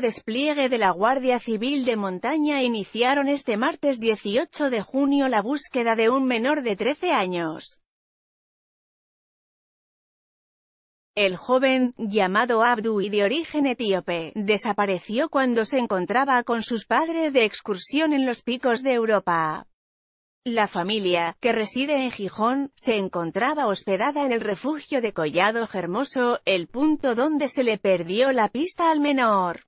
despliegue de la Guardia Civil de Montaña iniciaron este martes 18 de junio la búsqueda de un menor de 13 años. El joven, llamado Abdu y de origen etíope, desapareció cuando se encontraba con sus padres de excursión en los picos de Europa. La familia, que reside en Gijón, se encontraba hospedada en el refugio de Collado Germoso, el punto donde se le perdió la pista al menor.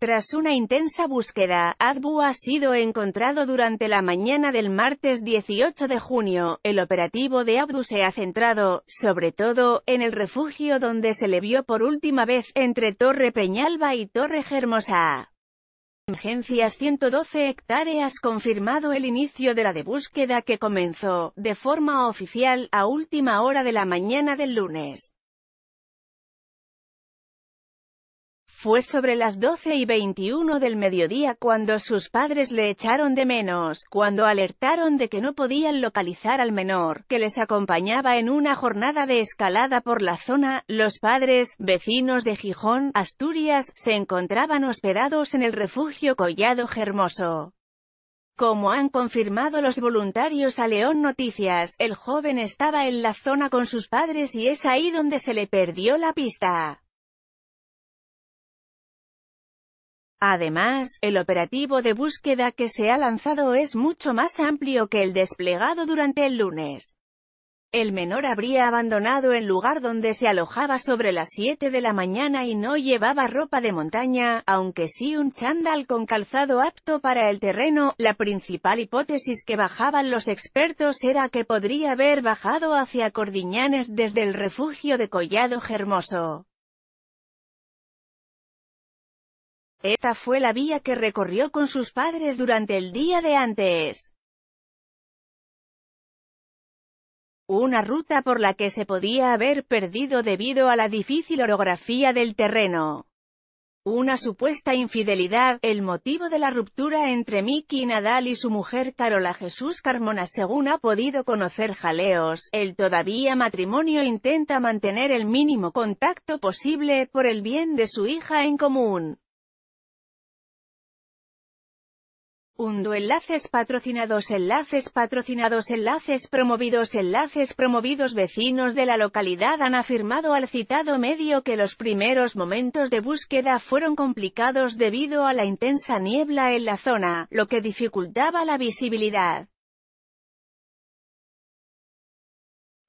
Tras una intensa búsqueda, Adbu ha sido encontrado durante la mañana del martes 18 de junio. El operativo de Abdu se ha centrado, sobre todo, en el refugio donde se le vio por última vez, entre Torre Peñalba y Torre Germosa. Emergencias 112 hectáreas confirmado el inicio de la de búsqueda que comenzó, de forma oficial, a última hora de la mañana del lunes. Fue sobre las 12 y 21 del mediodía cuando sus padres le echaron de menos, cuando alertaron de que no podían localizar al menor, que les acompañaba en una jornada de escalada por la zona, los padres, vecinos de Gijón, Asturias, se encontraban hospedados en el refugio Collado Germoso. Como han confirmado los voluntarios a León Noticias, el joven estaba en la zona con sus padres y es ahí donde se le perdió la pista. Además, el operativo de búsqueda que se ha lanzado es mucho más amplio que el desplegado durante el lunes. El menor habría abandonado el lugar donde se alojaba sobre las 7 de la mañana y no llevaba ropa de montaña, aunque sí un chándal con calzado apto para el terreno. La principal hipótesis que bajaban los expertos era que podría haber bajado hacia Cordiñanes desde el refugio de Collado Germoso. Esta fue la vía que recorrió con sus padres durante el día de antes. Una ruta por la que se podía haber perdido debido a la difícil orografía del terreno. Una supuesta infidelidad, el motivo de la ruptura entre Mickey Nadal y su mujer Carola Jesús Carmona según ha podido conocer jaleos, el todavía matrimonio intenta mantener el mínimo contacto posible por el bien de su hija en común. Undo enlaces patrocinados enlaces patrocinados enlaces promovidos enlaces promovidos vecinos de la localidad han afirmado al citado medio que los primeros momentos de búsqueda fueron complicados debido a la intensa niebla en la zona, lo que dificultaba la visibilidad.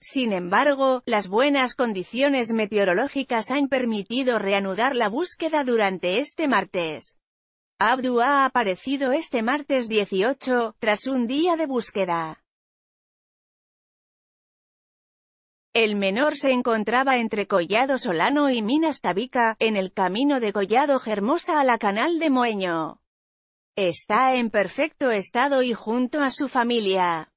Sin embargo, las buenas condiciones meteorológicas han permitido reanudar la búsqueda durante este martes. Abdu ha aparecido este martes 18, tras un día de búsqueda. El menor se encontraba entre Collado Solano y Minas Tabica, en el camino de Collado Germosa a la canal de Moeño. Está en perfecto estado y junto a su familia.